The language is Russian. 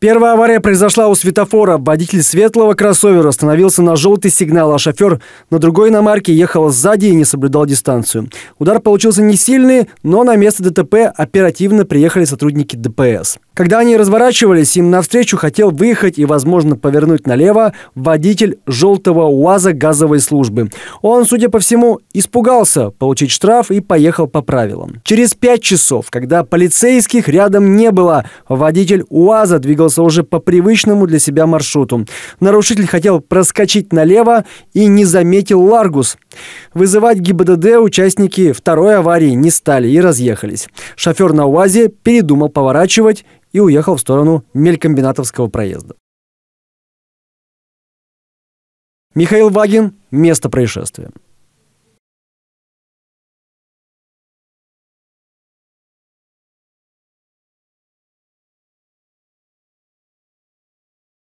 Первая авария произошла у светофора. Водитель светлого кроссовера остановился на желтый сигнал, а шофер на другой иномарке ехал сзади и не соблюдал дистанцию. Удар получился не сильный, но на место ДТП оперативно приехали сотрудники ДПС. Когда они разворачивались, им навстречу хотел выехать и, возможно, повернуть налево водитель желтого УАЗа газовой службы. Он, судя по всему, испугался получить штраф и поехал по правилам. Через пять часов, когда полицейских рядом не было, водитель УАЗа двигался уже по привычному для себя маршруту. Нарушитель хотел проскочить налево и не заметил Ларгус. Вызывать ГИБДД участники второй аварии не стали и разъехались. Шофер на УАЗе передумал поворачивать и уехал в сторону Мелькомбинатовского проезда. Михаил Вагин. Место происшествия.